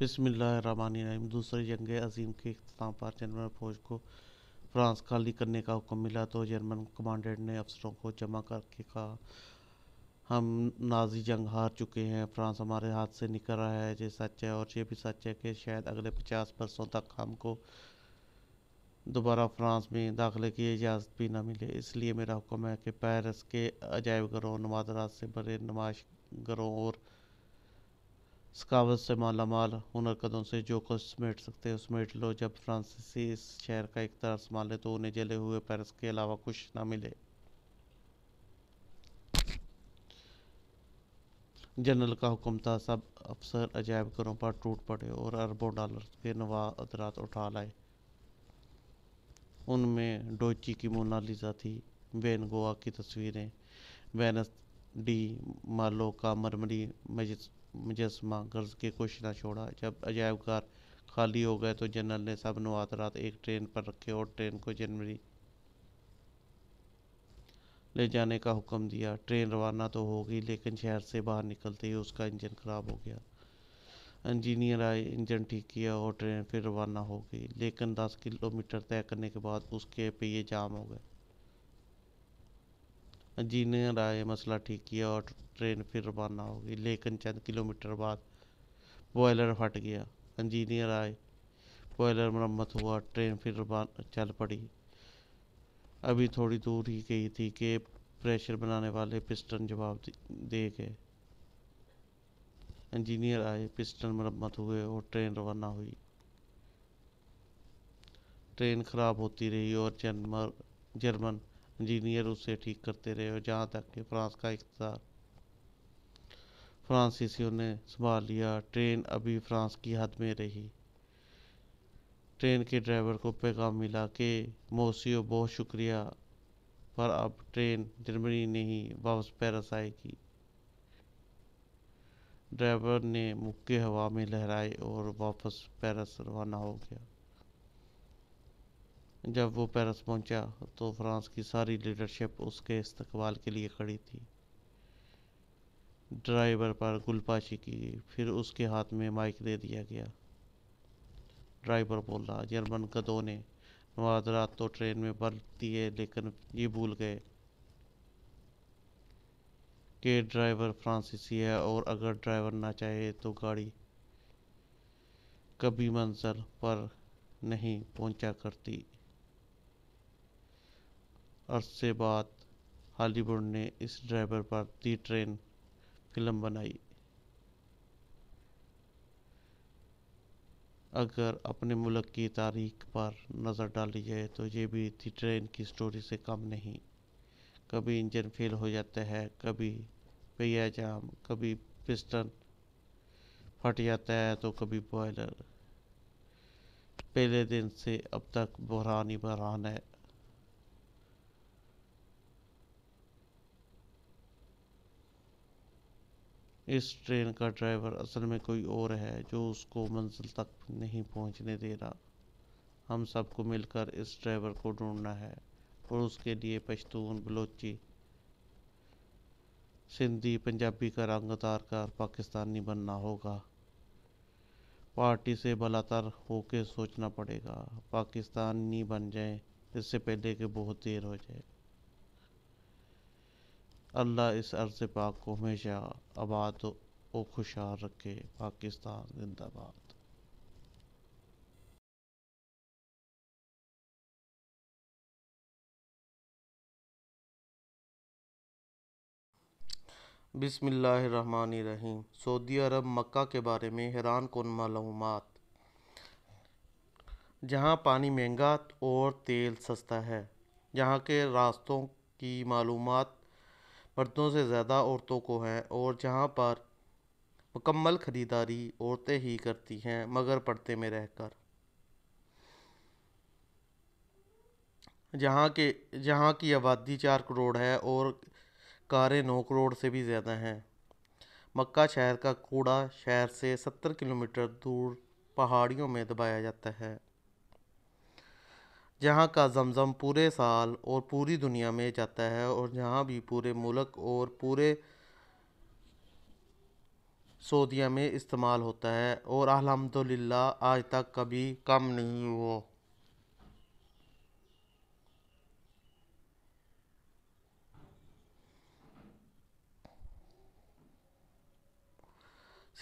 बिसमीम दूसरी जंग अजीम के अख्ताम पर जर्मन फौज को फ्रांस खाली करने का हुक्म मिला तो जर्मन कमांडेंट ने अफसरों को जमा करके कहा हम नाजी जंग हार चुके हैं फ्रांस हमारे हाथ से निकल रहा है ये सच है और ये भी सच है कि शायद अगले पचास बरसों तक हमको दोबारा फ्रांस में दाखिले की इजाज़त भी ना मिले इसलिए मेरा हुक्म है कि पैरिस के अजायब घरों नमाज से भरे नमाश घरों और सकावत से माला माल हुनर कदों से जो कुछ समेट सकते हो समेट लो जब फ्रांसीसी इस शहर का इकदार संभाले तो उन्हें जले हुए पेरिस के अलावा कुछ ना मिले जनरल का हुक्म था सब अफसर अजायब घरों पर टूट पड़े और अरबों डॉलर के नवा अदरात उठा लाए उनमें डोची की मोनालिजा थी वेन गोवा की तस्वीरें वेनस डी मालो का मरमरी मजिस्ट मुजस्मा गर्ज के कुछ ना छोड़ा जब अजायब घर खाली हो गए तो जनरल ने सब नुआत रात एक ट्रेन पर रखे और ट्रेन को जनवरी ले जाने का हुक्म दिया ट्रेन रवाना तो हो गई लेकिन शहर से बाहर निकलते ही उसका इंजन ख़राब हो गया इंजीनियर आए इंजन ठीक किया और ट्रेन फिर रवाना हो गई लेकिन 10 किलोमीटर तय करने के बाद उसके पहिए जाम हो गए जी ने मसला ठीक किया और ट्रेन फिर रवाना हो गई लेकिन चंद किलोमीटर बाद बॉयलर फट गया इंजीनियर आए बॉयलर मरम्मत हुआ ट्रेन फिर रवाना चल पड़ी अभी थोड़ी दूर ही गई थी कि प्रेशर बनाने वाले पिस्टन जवाब दे गए इंजीनियर आए पिस्टन मरम्मत हुए और ट्रेन रवाना हुई ट्रेन ख़राब होती रही और जर्मन जर्मन इंजीनियर उसे ठीक करते रहे और जहाँ तक कि फ्रांस का इकतदार फ्रांसीसियों ने संभाल लिया ट्रेन अभी फ्रांस की हद में रही ट्रेन के ड्राइवर को पैगाम मिला कि मोसियो बहुत शुक्रिया पर अब ट्रेन जर्मनी नहीं वापस पेरिस आएगी ड्राइवर ने मुक्के हवा में लहराए और वापस पेरिस रवाना हो गया जब वो पेरिस पहुंचा तो फ्रांस की सारी लीडरशिप उसके इस्तकबाल के लिए खड़ी थी ड्राइवर पर गुलपाशी की गई फिर उसके हाथ में माइक दे दिया गया ड्राइवर बोला जर्मन गदों ने नवाज रात तो ट्रेन में बल दिए लेकिन ये भूल गए कि ड्राइवर फ्रांसीसी है और अगर ड्राइवर ना चाहे तो गाड़ी कभी मंजर पर नहीं पहुंचा करती अरसे बाद हॉलीवुड ने इस ड्राइवर पर दी ट्रेन फिल्म बनाई अगर अपने मुल्क की तारीख पर नज़र डाली जाए तो ये भी दी ट्रेन की स्टोरी से कम नहीं कभी इंजन फेल हो जाता है कभी पहिया जाम कभी पिस्टन फट जाता है तो कभी बॉयलर पहले दिन से अब तक बहरान ही बहरान है इस ट्रेन का ड्राइवर असल में कोई और है जो उसको मंजिल तक नहीं पहुंचने दे रहा हम सबको मिलकर इस ड्राइवर को ढूंढना है और उसके लिए पश्तून बलोची सिंधी पंजाबी का रंग उतार कर पाकिस्तानी बनना होगा पार्टी से बलातर होके सोचना पड़ेगा पाकिस्तानी बन जाए इससे पहले कि बहुत देर हो जाए अल्लाह इस अर्ज़ पाक को हमेशा आबाद व खुशहाल रखे पाकिस्तान जिंदाबाद बिसमीम सऊदी अरब मक्का के बारे में हैरान कन मालूम जहाँ पानी महंगा और तेल सस्ता है जहाँ के रास्तों की मालूम मर्दों से ज़्यादा औरतों को है और जहाँ पर मुकम्मल ख़रीदारी औरतें ही करती हैं मगर पर्दे में रहकर जहाँ के जहाँ की आबादी चार करोड़ है और कारें नौ करोड़ से भी ज़्यादा हैं मक्का शहर का कूड़ा शहर से सत्तर किलोमीटर दूर पहाड़ियों में दबाया जाता है जहाँ का जमज़म पूरे साल और पूरी दुनिया में जाता है और जहाँ भी पूरे मुल्क और पूरे सऊदिया में इस्तेमाल होता है और अलहमदिल्ला आज तक कभी कम नहीं हुआ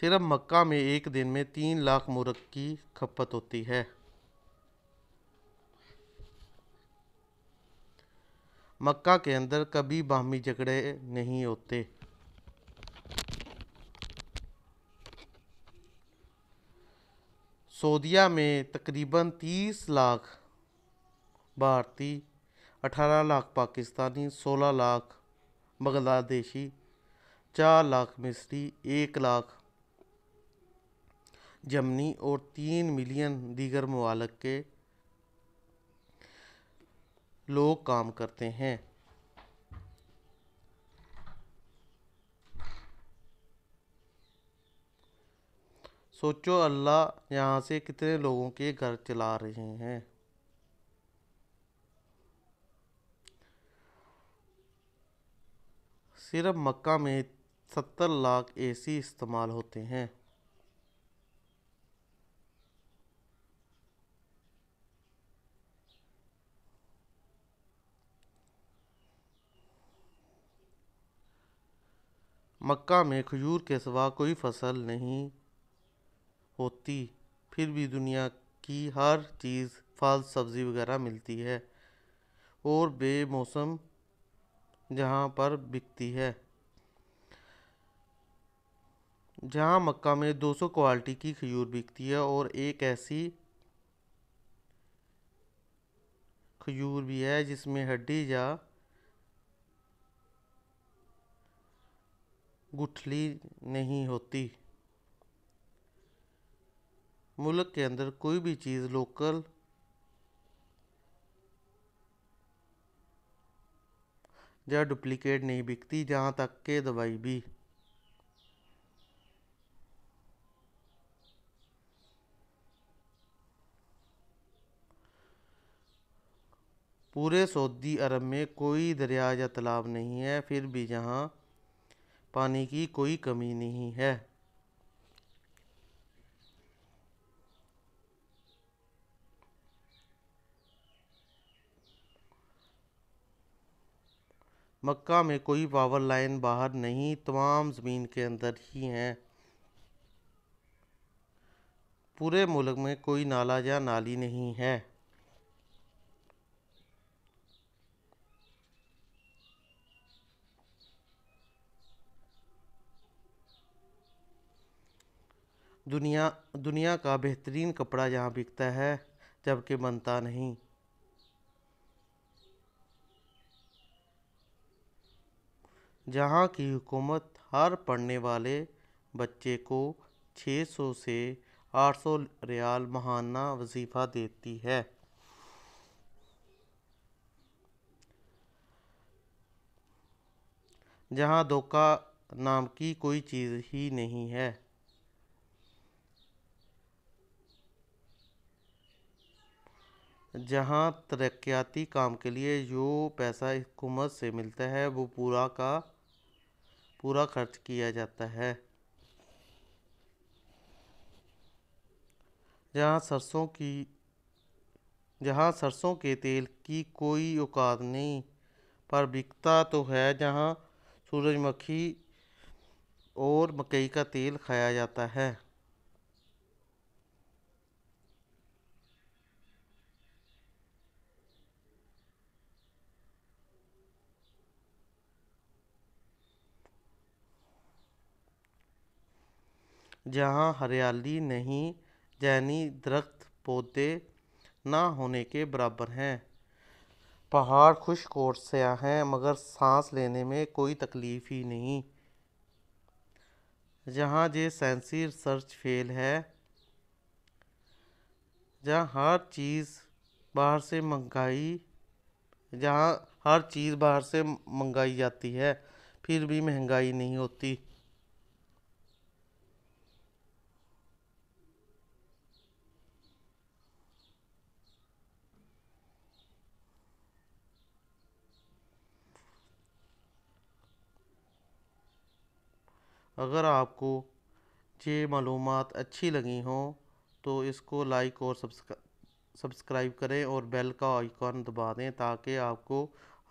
सिर्फ मक्का में एक दिन में तीन लाख मुर्ग की खपत होती है मक्का के अंदर कभी बाहमी झगड़े नहीं होते सऊदीया में तकरीबन 30 लाख भारती 18 लाख पाकिस्तानी 16 लाख बांग्लादेशी 4 लाख मिस्री 1 लाख जमनी और 3 मिलियन दीगर ममालक के लोग काम करते हैं सोचो अल्लाह यहाँ से कितने लोगों के घर चला रहे हैं सिर्फ मक्का में सत्तर लाख एसी इस्तेमाल होते हैं मक्का में खजूर के सिवा कोई फसल नहीं होती फिर भी दुनिया की हर चीज़ फल सब्ज़ी वगैरह मिलती है और बेमौसम जहाँ पर बिकती है जहाँ मक्का में 200 क्वालिटी की खजूर बिकती है और एक ऐसी खजूर भी है जिसमें हड्डी या गुठली नहीं होती मुल्क के अंदर कोई भी चीज़ लोकल या डुप्लीकेट नहीं बिकती जहाँ तक के दवाई भी पूरे सऊदी अरब में कोई दरिया या तालाब नहीं है फिर भी जहाँ पानी की कोई कमी नहीं है मक्का में कोई पावर लाइन बाहर नहीं तमाम ज़मीन के अंदर ही हैं पूरे मुल्क में कोई नाला या नाली नहीं है दुनिया दुनिया का बेहतरीन कपड़ा यहाँ बिकता है जबकि बनता नहीं जहाँ की हुकूमत हर पढ़ने वाले बच्चे को 600 से 800 रियाल महाना वजीफ़ा देती है जहाँ धोखा नाम की कोई चीज़ ही नहीं है जहाँ तरक्याती काम के लिए जो पैसा हुकूमत से मिलता है वो पूरा का पूरा खर्च किया जाता है जहाँ सरसों की जहाँ सरसों के तेल की कोई औकात नहीं पर बिकता तो है जहाँ सूरजमुखी और मकई का तेल खाया जाता है जहाँ हरियाली नहीं जैनी दरख्त पौधे ना होने के बराबर हैं पहाड़ खुश कोट सया हैं मगर सांस लेने में कोई तकलीफ़ ही नहीं जहाँ जे साइंसी रिसर्च फेल है जहाँ हर चीज़ बाहर से मंगाई जहाँ हर चीज़ बाहर से मंगाई जाती है फिर भी महंगाई नहीं होती अगर आपको ये मालूम अच्छी लगी हों तो इसको लाइक और सब्सक्राइब करें और बेल का आइकॉन दबा दें ताकि आपको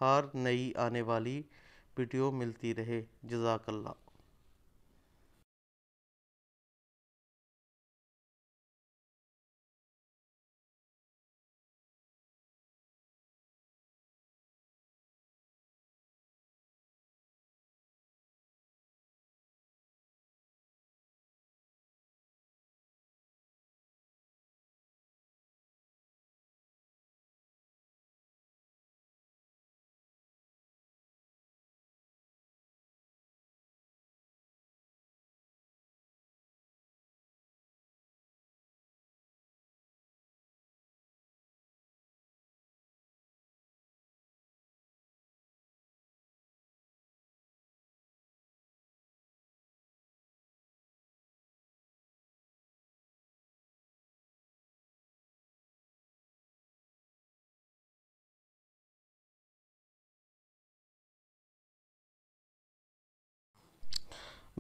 हर नई आने वाली वीडियो मिलती रहे जजाकल्ला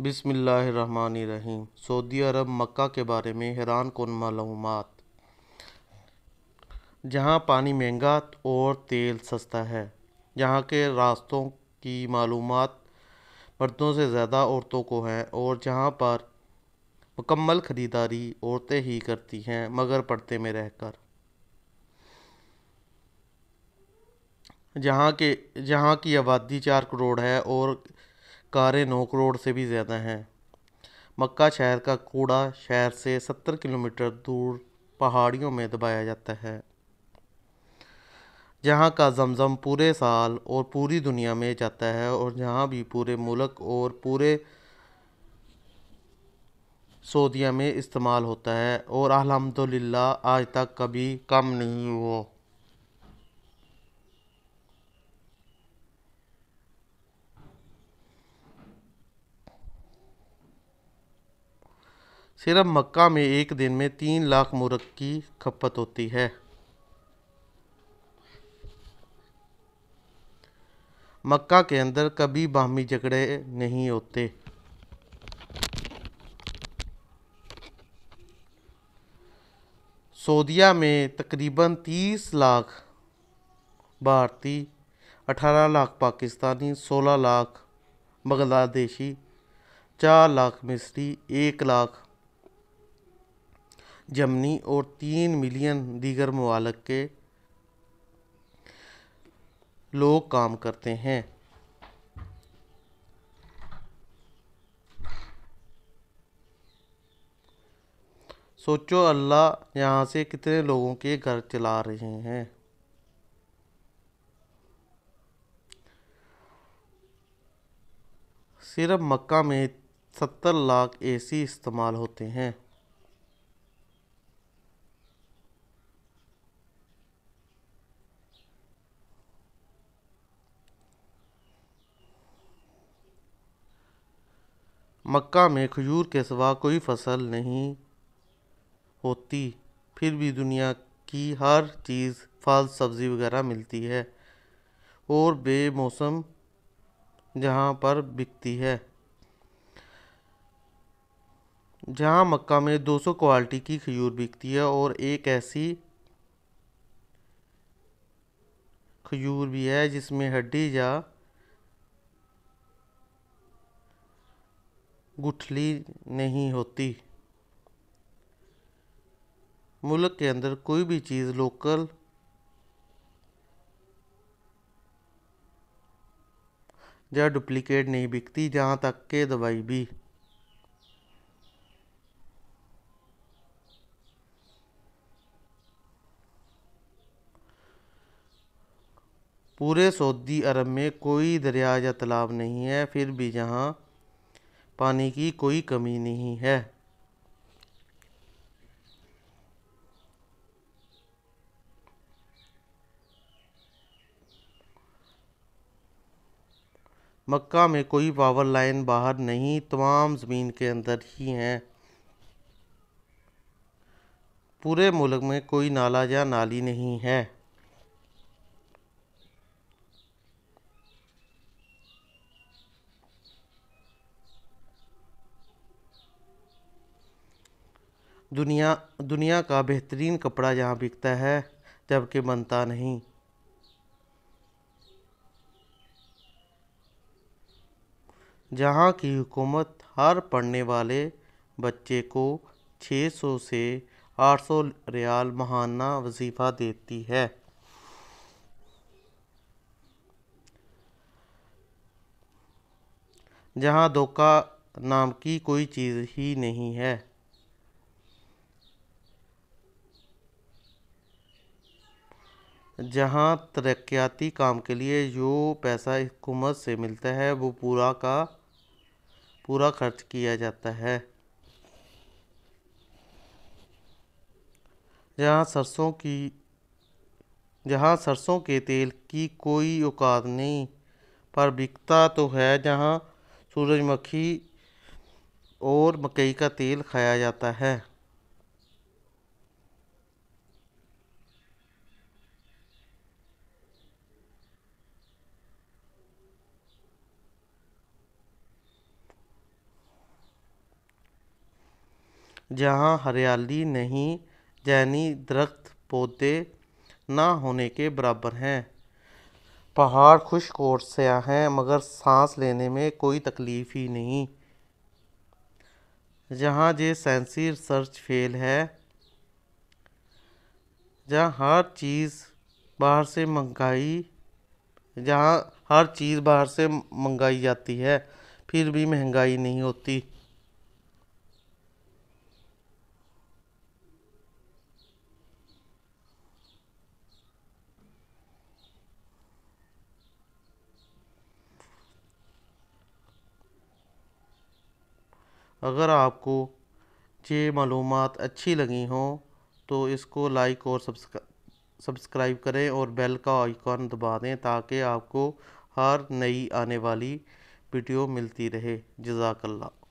बिसमीम सऊदी अरब मक्का के बारे में हैरान कन मालूम जहाँ पानी महंगा और तेल सस्ता है जहाँ के रास्तों की मालूम मर्दों से ज़्यादा औरतों को हैं और जहाँ पर मुकम्मल ख़रीदारी औरतें ही करती हैं मगर पड़ते में रहकर जहाँ के जहाँ की आबादी चार करोड़ है और कारें नौ करोड़ से भी ज़्यादा हैं मक्का शहर का कूड़ा शहर से सत्तर किलोमीटर दूर पहाड़ियों में दबाया जाता है जहाँ का जमज़म पूरे साल और पूरी दुनिया में जाता है और जहाँ भी पूरे मुल्क और पूरे सऊदिया में इस्तेमाल होता है और अलहमदिल्ला आज तक कभी कम नहीं हुआ सिर्फ मक्का में एक दिन में तीन लाख मुर्ग की खपत होती है मक्का के अंदर कभी बाहमी झगड़े नहीं होते सऊदिया में तकरीबन 30 लाख भारतीय 18 लाख पाकिस्तानी 16 लाख बांग्लादेशी 4 लाख मिस्री 1 लाख जमनी और तीन मिलियन दीगर ममालक के लोग काम करते हैं सोचो अल्लाह यहाँ से कितने लोगों के घर चला रहे हैं सिर्फ मक्का में सत्तर लाख एसी इस्तेमाल होते हैं मक्का में खजूर के सिवा कोई फसल नहीं होती फिर भी दुनिया की हर चीज़ फल सब्ज़ी वगैरह मिलती है और बेमौसम जहाँ पर बिकती है जहाँ मक्का में 200 क्वालिटी की खजूर बिकती है और एक ऐसी खजूर भी है जिसमें हड्डी या गुठली नहीं होती मुल्क के अंदर कोई भी चीज़ लोकल या डुप्लीकेट नहीं बिकती जहाँ तक के दवाई भी पूरे सऊदी अरब में कोई दरिया या तालाब नहीं है फिर भी जहाँ पानी की कोई कमी नहीं है मक्का में कोई पावर लाइन बाहर नहीं तमाम ज़मीन के अंदर ही हैं पूरे मुल्क में कोई नाला या नाली नहीं है दुनिया दुनिया का बेहतरीन कपड़ा यहाँ बिकता है जबकि बनता नहीं जहाँ की हुकूमत हर पढ़ने वाले बच्चे को 600 से 800 रियाल महाना वजीफ़ा देती है जहाँ धोखा नाम की कोई चीज़ ही नहीं है जहाँ तरक्याती काम के लिए जो पैसा हुकूमत से मिलता है वो पूरा का पूरा खर्च किया जाता है जहाँ सरसों की जहाँ सरसों के तेल की कोई औकात नहीं पर बिकता तो है जहाँ सूरजमुखी और मकई का तेल खाया जाता है जहाँ हरियाली नहीं जैनी दरख़्त पौधे ना होने के बराबर हैं पहाड़ ख़ुश और सया हैं मगर सांस लेने में कोई तकलीफ़ ही नहीं जहाँ जे साइंसी रिसर्च फेल है जहाँ हर चीज़ बाहर से मंगाई जहाँ हर चीज़ बाहर से मंगाई जाती है फिर भी महंगाई नहीं होती अगर आपको ये मालूम अच्छी लगी हों तो इसको लाइक और सब्सक्राइब करें और बेल का आइकॉन दबा दें ताकि आपको हर नई आने वाली वीडियो मिलती रहे जजाकल्ला